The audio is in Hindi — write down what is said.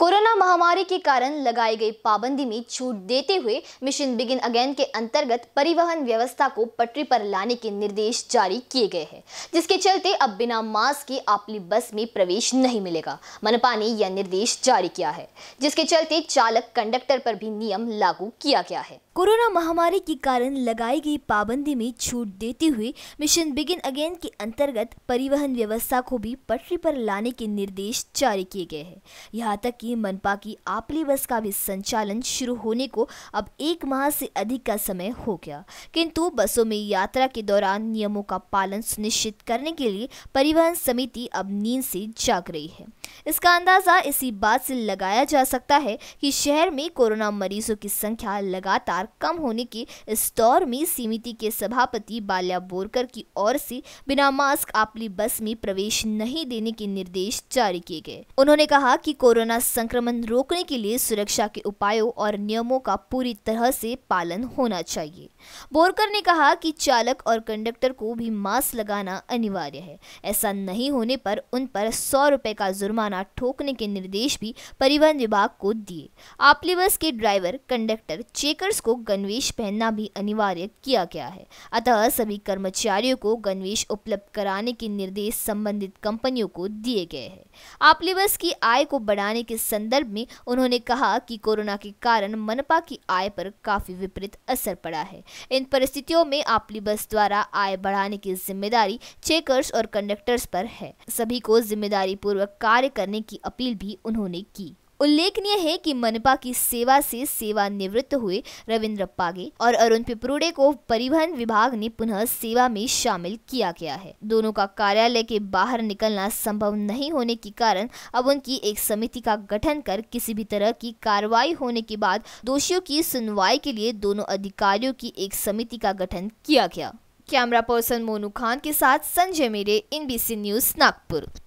कोरोना महामारी के कारण लगाई गई पाबंदी में छूट देते हुए मिशन बिगिन अगेन के अंतर्गत परिवहन व्यवस्था को पटरी पर लाने के निर्देश जारी किए गए हैं जिसके चलते अब बिना मास्क के आपली बस में प्रवेश नहीं मिलेगा मनपा ने यह निर्देश जारी किया है जिसके चलते चालक कंडक्टर पर भी नियम लागू किया गया है कोरोना महामारी के कारण लगाई गई पाबंदी में छूट देते हुए मिशन बिगिन अगेन के अंतर्गत परिवहन व्यवस्था को भी पटरी पर लाने के निर्देश जारी किए गए हैं यहाँ तक कि मनपा की आपली बस का भी संचालन शुरू होने को अब एक माह से अधिक का समय हो गया किंतु बसों में यात्रा के दौरान नियमों का पालन सुनिश्चित करने के लिए परिवहन समिति अब नींद से जाग रही है इसका अंदाज़ा इसी बात से लगाया जा सकता है कि शहर में कोरोना मरीजों की संख्या लगातार कम होने के इस दौर में समिति के सभापति बाल्या बोरकर की ओर से बिना मास्क आपली बस में प्रवेश नहीं देने के निर्देश जारी किए गए उन्होंने कहा कि कोरोना संक्रमण रोकने के लिए सुरक्षा के उपायों और नियमों का पूरी तरह से पालन होना चाहिए बोरकर ने कहा कि चालक और कंडक्टर को भी मास्क लगाना अनिवार्य है ऐसा नहीं होने पर उन पर सौ रुपए का जुर्मा जुर्माना ठोकने के निर्देश भी परिवहन विभाग को दिए आपली बस के ड्राइवर कंडक्टर चेकर्स को गणवेश पहनना भी अनिवार्य किया गया है अतः सभी कर्मचारियों को गणवेश उपलब्ध कराने के निर्देश संबंधित कंपनियों को दिए गए हैं आपली बस की आय को बढ़ाने के संदर्भ में उन्होंने कहा कि कोरोना के कारण मनपा की आय पर काफी विपरीत असर पड़ा है इन परिस्थितियों में आपली बस द्वारा आय बढ़ाने की जिम्मेदारी चेकर्स और कंडक्टर्स पर है सभी को जिम्मेदारी पूर्वक कार्य कार्य करने की अपील भी उन्होंने की उल्लेखनीय है कि मनपा की सेवा से सेवानिवृत्त हुए रविंद्र पागे और अरुण पिपरुड़े को परिवहन विभाग ने पुनः सेवा में शामिल किया गया है दोनों का कार्यालय के बाहर निकलना संभव नहीं होने के कारण अब उनकी एक समिति का गठन कर किसी भी तरह की कार्रवाई होने के बाद दोषियों की सुनवाई के लिए दोनों अधिकारियों की एक समिति का गठन किया गया कैमरा पर्सन मोनू खान के साथ संजय मेरे एनबीसी न्यूज नागपुर